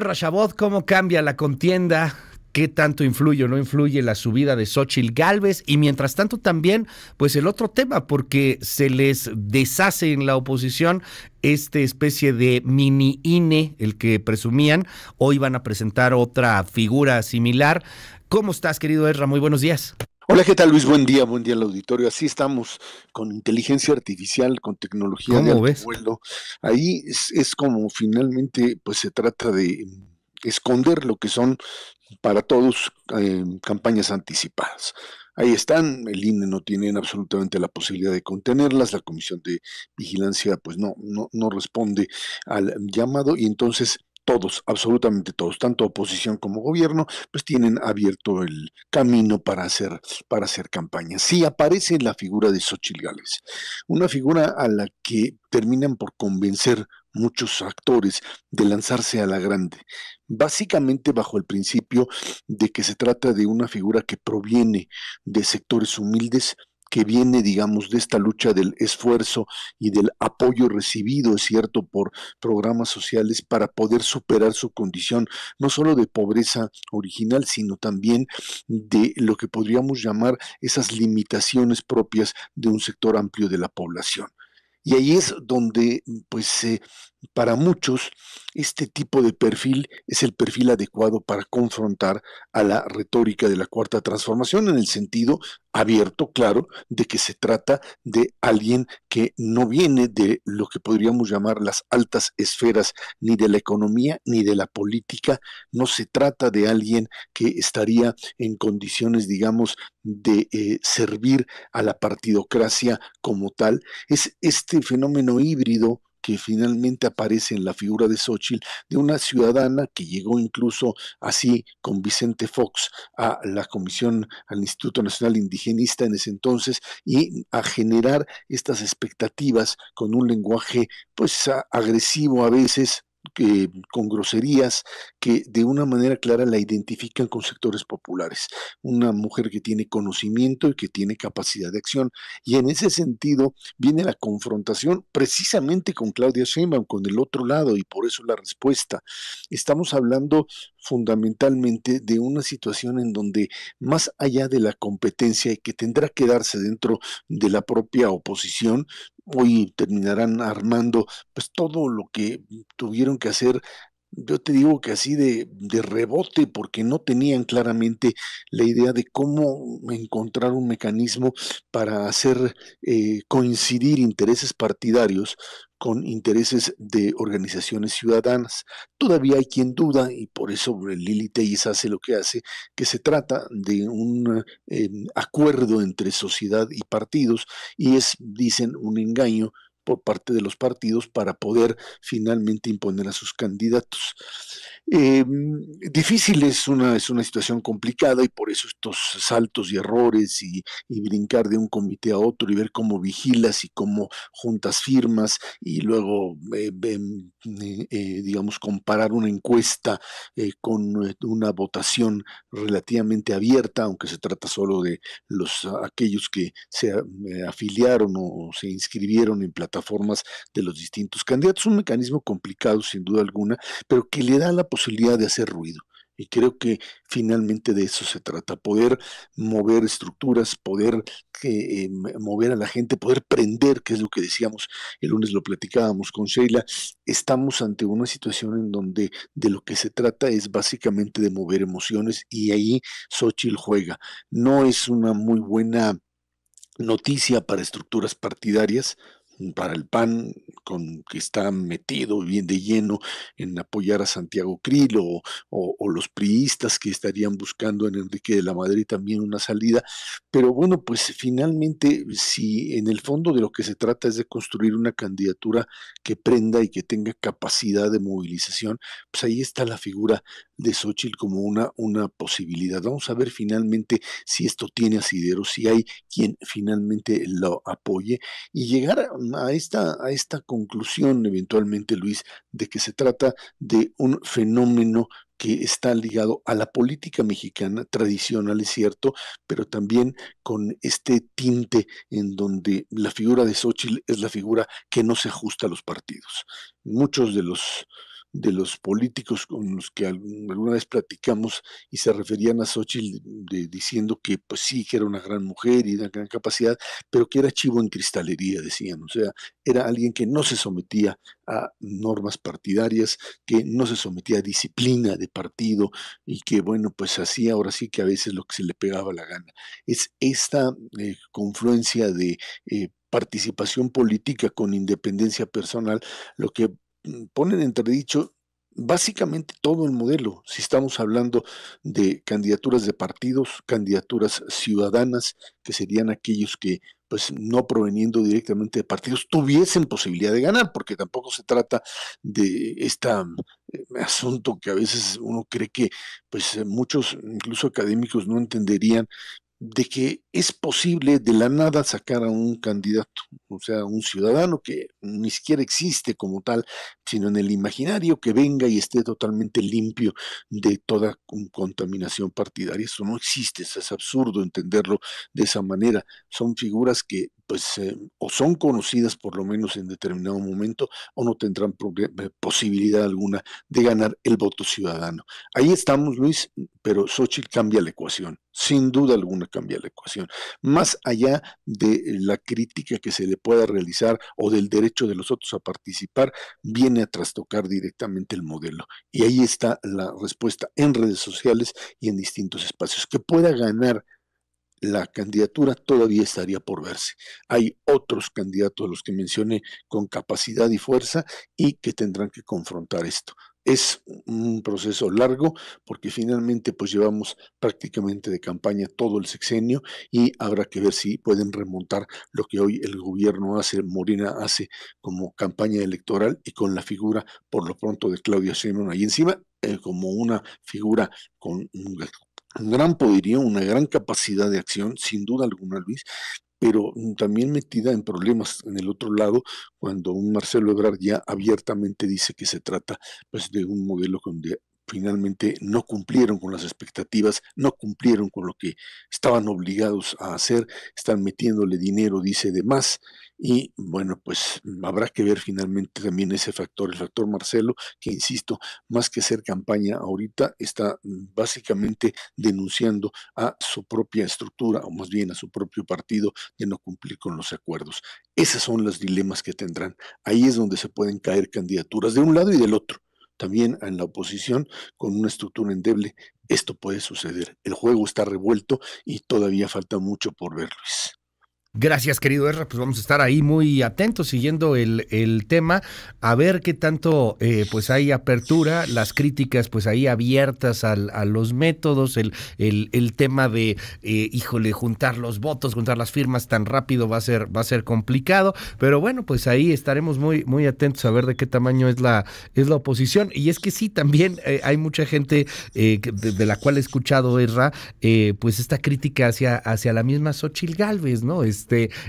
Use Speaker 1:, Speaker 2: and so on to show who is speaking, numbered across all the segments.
Speaker 1: Erra ¿cómo cambia la contienda? ¿Qué tanto influye o no influye la subida de Xochitl Galvez? Y mientras tanto también, pues el otro tema, porque se les deshace en la oposición esta especie de mini INE, el que presumían. Hoy van a presentar otra figura similar. ¿Cómo estás, querido Erra? Muy buenos días.
Speaker 2: Hola, ¿qué tal Luis? Buen día, buen día al auditorio. Así estamos con inteligencia artificial, con tecnología de vuelo. Ahí es, como finalmente pues se trata de mm, esconder lo que son para todos em, campañas anticipadas. Ahí están, el INE no tiene absolutamente la posibilidad de contenerlas, la Comisión de Vigilancia pues no, no, no responde al llamado y entonces todos, absolutamente todos, tanto oposición como gobierno, pues tienen abierto el camino para hacer, para hacer campaña. Sí aparece la figura de Xochitl una figura a la que terminan por convencer muchos actores de lanzarse a la grande, básicamente bajo el principio de que se trata de una figura que proviene de sectores humildes, que viene, digamos, de esta lucha del esfuerzo y del apoyo recibido, es cierto, por programas sociales para poder superar su condición, no solo de pobreza original, sino también de lo que podríamos llamar esas limitaciones propias de un sector amplio de la población. Y ahí es donde pues se para muchos, este tipo de perfil es el perfil adecuado para confrontar a la retórica de la cuarta transformación en el sentido abierto, claro, de que se trata de alguien que no viene de lo que podríamos llamar las altas esferas ni de la economía ni de la política, no se trata de alguien que estaría en condiciones, digamos, de eh, servir a la partidocracia como tal, es este fenómeno híbrido que finalmente aparece en la figura de Xochitl, de una ciudadana que llegó incluso así con Vicente Fox a la Comisión, al Instituto Nacional Indigenista en ese entonces, y a generar estas expectativas con un lenguaje pues agresivo a veces, con groserías que de una manera clara la identifican con sectores populares. Una mujer que tiene conocimiento y que tiene capacidad de acción. Y en ese sentido viene la confrontación precisamente con Claudia Sheinbaum, con el otro lado, y por eso la respuesta. Estamos hablando fundamentalmente de una situación en donde más allá de la competencia y que tendrá que darse dentro de la propia oposición, hoy terminarán armando pues todo lo que tuvieron que hacer yo te digo que así de, de, rebote, porque no tenían claramente la idea de cómo encontrar un mecanismo para hacer eh, coincidir intereses partidarios con intereses de organizaciones ciudadanas. Todavía hay quien duda, y por eso Lili Tellis hace lo que hace, que se trata de un eh, acuerdo entre sociedad y partidos, y es, dicen, un engaño por parte de los partidos para poder finalmente imponer a sus candidatos. Eh, difícil es una, es una situación complicada y por eso estos saltos y errores y, brincar de un comité a otro y ver cómo vigilas y cómo juntas firmas y luego, eh, eh, digamos, comparar una encuesta con una votación relativamente abierta, aunque se trata solo de los aquellos que se afiliaron o se inscribieron en plataformas plataformas de los distintos candidatos. Un mecanismo complicado, sin duda alguna, pero que le da la posibilidad de hacer ruido. Y creo que finalmente de eso se trata, poder mover estructuras, poder eh, em, mover a la gente, poder prender, que es lo que decíamos el lunes, lo platicábamos con Sheila. Estamos ante una situación en donde de lo que se trata es básicamente de mover emociones y ahí Xochitl juega. No es una muy buena noticia para estructuras partidarias, para el PAN, con, que está metido bien de lleno en apoyar a Santiago Krilo o, o, los priistas que estarían buscando en Enrique de la Madrid también una salida. Pero bueno, pues finalmente, si en el fondo de lo que se trata es de construir una candidatura que prenda y que tenga capacidad de movilización, pues ahí está la figura de Xochitl como una, una posibilidad. Vamos a ver finalmente si esto tiene asidero, si hay quien finalmente lo apoye y llegar a esta, a esta conclusión eventualmente, Luis, de que se trata de un fenómeno que está ligado a la política mexicana tradicional, es cierto, pero también con este tinte en donde la figura de Xochitl es la figura que no se ajusta a los partidos. Muchos de los de los políticos con los que alguna vez platicamos y se referían a Xochitl de, diciendo que pues sí, que era una gran mujer y de gran capacidad, pero que era chivo en cristalería, decían, o sea, era alguien que no se sometía a normas partidarias, que no se sometía a disciplina de partido y que bueno, pues hacía ahora sí que a veces lo que se le pegaba la gana. Es esta eh, confluencia de... Eh, participación política con independencia personal, lo que Mm, ponen en entredicho básicamente todo el modelo, si estamos hablando de candidaturas de partidos, candidaturas ciudadanas, que serían aquellos que pues no proveniendo directamente de partidos, tuviesen posibilidad de ganar, porque tampoco se trata de este asunto que a veces uno cree que pues muchos, incluso académicos, no entenderían de que es posible de la nada sacar a un candidato, o sea, un ciudadano que ni siquiera existe como tal, sino en el imaginario que venga y esté totalmente limpio de toda contaminación partidaria. Eso no existe, es absurdo entenderlo de esa manera. Son figuras que pues eh, o son conocidas por lo menos en determinado momento o no tendrán eh, posibilidad alguna de ganar el voto ciudadano. Ahí estamos, Luis, pero Xochitl cambia la ecuación, sin duda alguna cambia la ecuación. Más allá de la crítica que se le pueda realizar o del derecho de los otros a participar, viene a trastocar directamente el modelo. Y ahí está la respuesta en redes sociales y en distintos espacios. Que pueda ganar la candidatura todavía estaría por verse. Hay otros candidatos, los que mencioné, con capacidad y fuerza y que tendrán que confrontar esto. Es un proceso largo porque finalmente pues llevamos prácticamente de campaña todo el sexenio y habrá que ver si pueden remontar lo que hoy el gobierno hace, Morena hace como campaña electoral y con la figura por lo pronto de Claudia Sheinbaum ahí encima eh, como una figura con un gran poderío, una gran capacidad de acción, sin duda alguna, Luis, pero mm, también metida en problemas en el otro lado, cuando un Marcelo Ebrard ya abiertamente dice que se trata pues, de un modelo de finalmente no cumplieron con las expectativas, no cumplieron con lo que estaban obligados a hacer, están metiéndole dinero, dice, de más. Y bueno, pues mm, habrá que ver finalmente también ese factor, el factor Marcelo, que insisto, más que ser campaña ahorita, está mm, básicamente denunciando a su propia estructura, o más bien a su propio partido, de no cumplir con los acuerdos. Esos son los dilemas que tendrán. Ahí es donde se pueden caer candidaturas de un lado y del otro también en la oposición, con una estructura endeble, esto puede suceder. El juego está revuelto y todavía falta mucho por ver,
Speaker 1: Gracias, querido Erra. Pues vamos a estar ahí muy atentos siguiendo el, tema, a ver qué tanto eh, pues hay apertura, las críticas pues ahí abiertas a los métodos, el, el, tema de, eh, híjole, juntar los votos, juntar las firmas tan rápido va a ser, va a ser complicado, pero bueno, pues ahí estaremos muy, muy atentos a ver de qué tamaño es la, es la oposición. Y es que sí, también eh, hay mucha gente de, la cual he escuchado, Erra, pues esta crítica hacia, hacia la misma Xochil Galvez, ¿no? Es,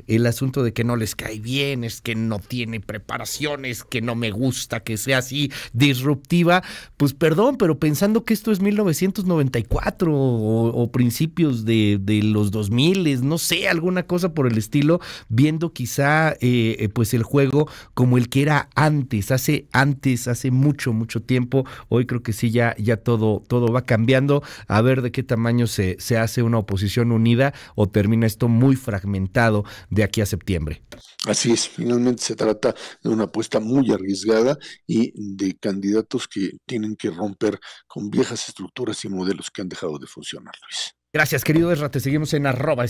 Speaker 1: el asunto de que no les cae bien, es que no tiene preparaciones, que no me gusta que sea así disruptiva, pues perdón, pero pensando que esto es 1994 o, principios de, los 2000, no sé, alguna cosa por el estilo, viendo quizá eh, pues el juego como el que era antes, hace antes, hace mucho, mucho tiempo, hoy creo que sí, ya, ya todo, todo va cambiando, a ver de qué tamaño se, se hace una oposición unida o termina esto muy fragmentado de aquí a septiembre.
Speaker 2: Así es, finalmente se trata de una apuesta muy arriesgada y de candidatos que tienen que romper con viejas estructuras y modelos que han dejado de funcionar, Luis.
Speaker 1: Gracias, querido Esra. Te seguimos en arroba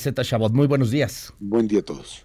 Speaker 1: Muy buenos días.
Speaker 2: Buen día a todos.